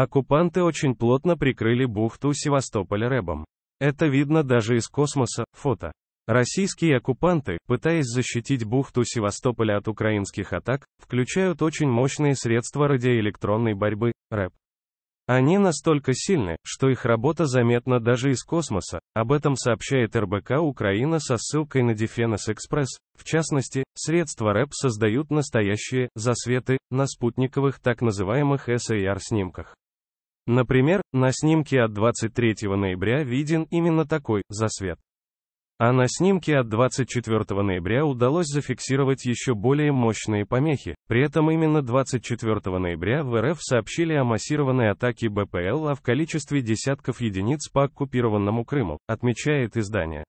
Оккупанты очень плотно прикрыли бухту Севастополя рэбом. Это видно даже из космоса, фото. Российские оккупанты, пытаясь защитить бухту Севастополя от украинских атак, включают очень мощные средства радиоэлектронной борьбы, РЭП. Они настолько сильны, что их работа заметна даже из космоса, об этом сообщает РБК Украина со ссылкой на Defense Express. В частности, средства РЭП создают настоящие «засветы» на спутниковых так называемых SAR-снимках. Например, на снимке от 23 ноября виден именно такой засвет. А на снимке от 24 ноября удалось зафиксировать еще более мощные помехи. При этом именно 24 ноября в РФ сообщили о массированной атаке БПЛА в количестве десятков единиц по оккупированному Крыму, отмечает издание.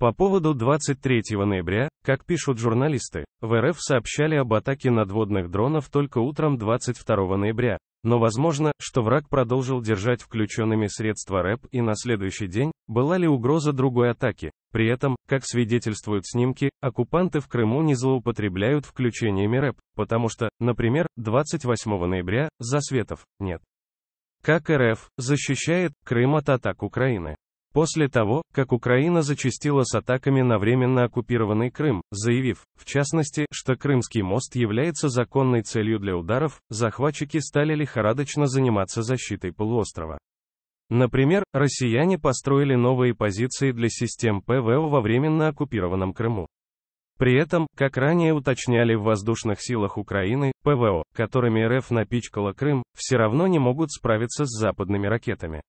По поводу 23 ноября, как пишут журналисты, в РФ сообщали об атаке надводных дронов только утром 22 ноября, но возможно, что враг продолжил держать включенными средства РЭП и на следующий день, была ли угроза другой атаки. При этом, как свидетельствуют снимки, оккупанты в Крыму не злоупотребляют включениями РЭП, потому что, например, 28 ноября, засветов, нет. Как РФ защищает Крым от атак Украины? После того, как Украина зачастила с атаками на временно оккупированный Крым, заявив, в частности, что Крымский мост является законной целью для ударов, захватчики стали лихорадочно заниматься защитой полуострова. Например, россияне построили новые позиции для систем ПВО во временно оккупированном Крыму. При этом, как ранее уточняли в воздушных силах Украины, ПВО, которыми РФ напичкала Крым, все равно не могут справиться с западными ракетами.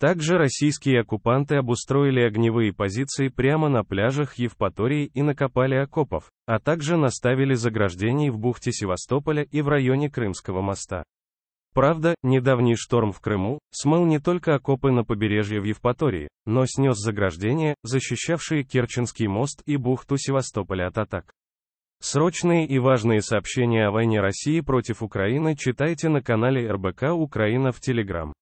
Также российские оккупанты обустроили огневые позиции прямо на пляжах Евпатории и накопали окопов, а также наставили заграждений в бухте Севастополя и в районе Крымского моста. Правда, недавний шторм в Крыму смыл не только окопы на побережье в Евпатории, но снес заграждения, защищавшие Керченский мост и бухту Севастополя от атак. Срочные и важные сообщения о войне России против Украины читайте на канале РБК Украина в Телеграм.